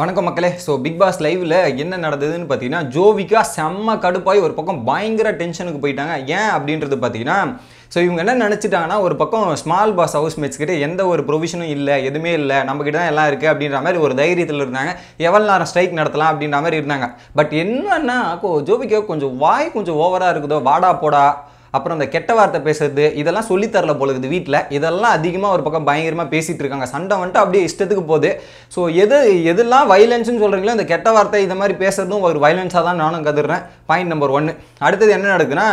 வணக்கம் மக்களே so big pass லைவில் என்ன நடந்ததுன்னு பார்த்தீங்கன்னா ஜோவிகா செம்ம கடுப்பாய் ஒரு பக்கம் பயங்கர டென்ஷனுக்கு போயிட்டாங்க ஏன் அப்படின்றது பார்த்தீங்கன்னா ஸோ இவங்க என்ன நினச்சிட்டாங்கன்னா ஒரு பக்கம் ஸ்மால் பாஸ் ஹவுஸ் மேட்ஸ் கிட்டே எந்த ஒரு ப்ரொவிஷனும் இல்லை எதுவுமே இல்லை நம்மக்கிட்ட தான் எல்லாம் இருக்குது அப்படின்ற மாதிரி ஒரு தைரியத்தில் இருந்தாங்க எவ்வளோ நேரம் ஸ்ட்ரைக் நடத்தலாம் அப்படின்ற மாதிரி இருந்தாங்க பட் என்னன்னா ஜோவிகா கொஞ்சம் வாய் கொஞ்சம் ஓவராக இருக்குதோ வாடா போடா அப்புறம் அந்த கெட்ட வார்த்தை பேசுறது இதெல்லாம் சொல்லித்தரல இருக்குது வீட்டில் இதெல்லாம் அதிகமாக ஒரு பக்கம் பயங்கரமாக பேசிகிட்டு இருக்காங்க சண்டை வந்துட்டு அப்படியே இஷ்டத்துக்கு போகுது ஸோ எது எதெல்லாம் வைலன்ஸ்னு சொல்கிறீங்களோ இந்த கெட்ட வார்த்தை இந்த மாதிரி பேசுறதும் ஒரு வைலன்ஸாக தான் நானும் கதிர்றேன் பாயிண்ட் நம்பர் ஒன்று அடுத்தது என்ன நடக்குதுன்னா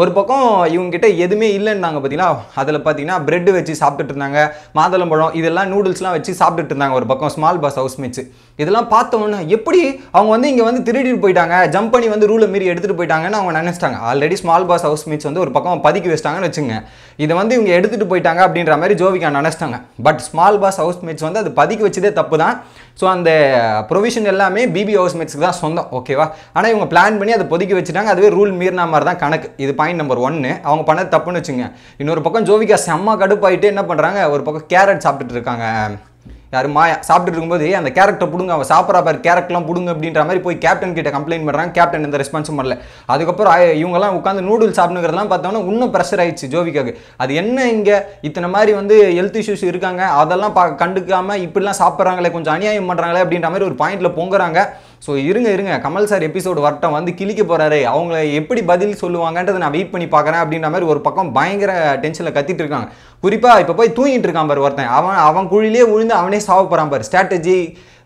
ஒரு பக்கம் இவங்ககிட்ட எதுவுமே இல்லைன்னாங்க பார்த்தீங்கன்னா அதில் பார்த்தீங்கன்னா பிரெட் வச்சு சாப்பிட்டுட்டு இருந்தாங்க மாதளம்பழம் இதெல்லாம் நூடுல்ஸ்லாம் வச்சு சாப்பிட்டுட்டு இருந்தாங்க ஒரு பக்கம் ஸ்மால் பாஸ் மேட்ச் இதெல்லாம் பார்த்தோன்னா எப்படி அவங்க வந்து இங்கே வந்து திருடிட்டு போயிட்டாங்க ஜம்ப் பண்ணி வந்து ரூலை மீறி எடுத்துகிட்டு போயிட்டாங்கன்னு அவங்க நினச்சிட்டாங்க already small boss house housemates வந்து ஒரு பக்கம் பதுக்கி வச்சிட்டாங்கன்னு வச்சுங்க இதை வந்து இவங்க எடுத்துகிட்டு போயிட்டாங்க அப்படின்ற மாதிரி ஜோவிகா நினச்சிட்டாங்க but small boss housemates வந்து அது பதுக்கி வச்சதே தப்பு தான் ஸோ அந்த ப்ரொவிஷன் uh, எல்லாமே பிபி ஹவுஸ் மேட்ஸ்க்கு தான் சொந்தம் ஓகேவா ஆனால் இவங்க பிளான் பண்ணி அதை பொதுக்கி வச்சுட்டாங்க அதுவே ரூல் மீறினா மாதிரி தான் கணக்கு இது பாயிண்ட் நம்பர் ஒன்று அவங்க பண்ணது தப்புன்னு வச்சுங்க இன்னொரு பக்கம் ஜோவிகா செம்ம கடுப்பாயிட்டு என்ன பண்ணுறாங்க ஒரு பக்கம் கேரட் சாப்பிட்டுட்டு இருக்காங்க யார் மாயா சாப்பிட்டு இருக்கும்போது அந்த கேரக்டர் பிடுங்க அவன் சாப்பிட்றா பாரு கேரக்டர்லாம் பிடுங்க அப்படின்ற மாதிரி போய் கேப்டன் கிட்ட கம்ப்ளைண்ட் பண்ணுறாங்க கேப்டன் எந்த ரெஸ்பான்ஸும் பண்ணல அதுக்கப்புறம் இவங்கெல்லாம் உட்காந்து நூடுல்ஸ் சாப்பிடுங்கிறதெல்லாம் பார்த்தோம்னா இன்னும் ப்ரெஷர் ஆயிடுச்சு ஜோவிக்காக்கு அது என்ன இங்கே இத்தனை மாதிரி வந்து ஹெல்த் இஷ்யூஸ் இருக்காங்க அதெல்லாம் பா கண்டுக்காமல் இப்படிலாம் சாப்பிட்றாங்களே கொஞ்சம் அநியாயம் பண்ணுறாங்களே அப்படின்ற மாதிரி ஒரு பாயிண்டில் பொங்குறாங்க ஸோ இருங்க இருங்க கமல் சார் எபிசோடு வரட்டம் வந்து கிளிக்க போகிறாரு அவங்கள எப்படி பதில் சொல்லுவாங்கன்றதை நான் வெயிட் பண்ணி பார்க்குறேன் அப்படின்ற மாதிரி ஒரு பக்கம் பயங்கர டென்ஷனில் கத்திட்டு இருக்காங்க குறிப்பாக இப்போ போய் தூங்கிட்டு இருக்கான் பார் ஒருத்தன் அவன் அவன் குழிலே விழுந்து அவனே சாவ போகிறான் பாரு ஸ்ட்ராட்டஜி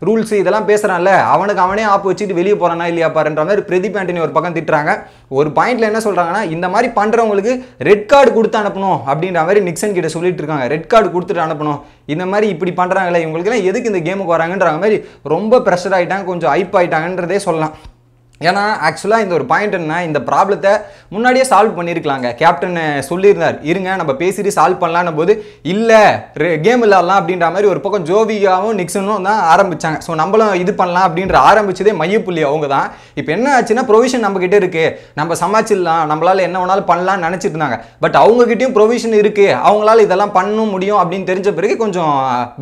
ரூல்ஸ் இதெல்லாம் பேசுறான்ல அவனுக்கு அவனே ஆப் வச்சுட்டு வெளியே போகிறானா இல்லையா பாருன்ற மாதிரி பிரதீப் ஆண்டனி ஒரு பக்கம் திட்டுறாங்க ஒரு பாயிண்ட்ல என்ன சொல்கிறாங்கன்னா இந்த மாதிரி பண்ணுறவங்களுக்கு ரெட் கார்டு கொடுத்து அனுப்பணும் அப்படின்ற மாதிரி நிக்சன் கிட்ட சொல்லிட்டு இருக்காங்க ரெட் கார்டு கொடுத்துட்டு அனுப்பணும் இந்த மாதிரி இப்படி பண்ணுறாங்களே எல்லாம் எதுக்கு இந்த கேமுக்கு வராங்கன்ற மாதிரி ரொம்ப ப்ரெஷர் ஆயிட்டாங்க கொஞ்சம் ஐப் ஆகிட்டாங்கன்றதே சொல்லலாம் ஏன்னா ஆக்சுவலாக இந்த ஒரு பாயிண்ட் என்ன இந்த ப்ராப்ளத்தை முன்னாடியே சால்வ் பண்ணியிருக்கலாங்க கேப்டன் சொல்லியிருந்தார் இருங்க நம்ம பேசிட்டு சால்வ் பண்ணலான்னும் போது இல்லை கேம் விளாட்லாம் அப்படின்ற மாதிரி ஒரு பக்கம் ஜோவியாகவும் நிக்சனும் தான் ஆரம்பித்தாங்க ஸோ நம்மளும் இது பண்ணலாம் அப்படின்ற ஆரம்பித்ததே மையப்புள்ளி அவங்க தான் இப்போ என்ன ஆச்சுன்னா ப்ரொவிஷன் நம்மக்கிட்ட இருக்குது நம்ம சமாளிச்சிடலாம் நம்மளால் என்ன வேணாலும் பண்ணலாம்னு நினச்சிட்டு இருந்தாங்க பட் அவங்ககிட்டயும் ப்ரொவிஷன் இருக்குது அவங்களால இதெல்லாம் பண்ண முடியும் அப்படின்னு தெரிஞ்ச பிறகு கொஞ்சம்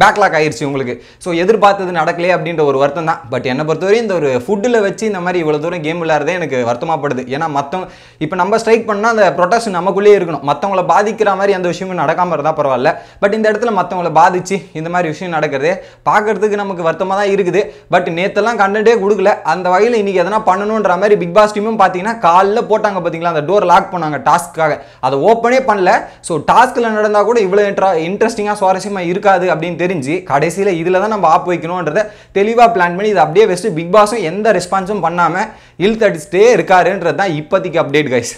பேக்லாக் ஆயிடுச்சு உங்களுக்கு ஸோ எதிர்பார்த்தது நடக்கலையே அப்படின்ற ஒரு வருத்தம் தான் பட் என்னை பொறுத்தவரையும் இந்த ஒரு ஃபுட்டில் வச்சு இந்த மாதிரி இவ்வளோ தூரம் கேம் விளையாடுறதே எனக்கு வருத்தமாகப்படுது ஏன்னா மற்றவங்க இப்போ நம்ம ஸ்ட்ரைக் பண்ணால் அந்த ப்ரொடெக்ஷன் நமக்குள்ளேயே இருக்கணும் மற்றவங்கள பாதிக்கிற மாதிரி அந்த விஷயமும் நடக்காமல் இருந்தால் பரவாயில்ல பட் இந்த இடத்துல மற்றவங்கள பாதிச்சு இந்த மாதிரி விஷயம் நடக்கிறதே பார்க்குறதுக்கு நமக்கு வருத்தமாக தான் இருக்குது பட் நேற்றெல்லாம் கண்டென்ட்டே கொடுக்கல அந்த வகையில் இன்றைக்கி எதனா பண்ணணுன்ற மாதிரி பிக் பாஸ் டீமும் பார்த்தீங்கன்னா காலைல போட்டாங்க பார்த்தீங்களா அந்த டோர் லாக் பண்ணாங்க டாஸ்க்காக அதை ஓப்பனே பண்ணல ஸோ டாஸ்க்கில் நடந்தால் கூட இவ்வளோ இன்ட்ரா இன்ட்ரெஸ்டிங்காக சுவாரஸ்யமாக இருக்காது அப்படின்னு தெரிஞ்சு கடைசியில் இதில் தான் நம்ம ஆப் வைக்கணுன்றதை தெளிவாக பிளான் பண்ணி இதை அப்படியே வச்சுட்டு பிக் பாஸும் எந்த ரெஸ்பான்ஸும் பண்ணாமல் இழுத்தடிச்சிட்டே இருக்காருன்றது தான் இப்போதைக்கு அப்டேட் கைஸ்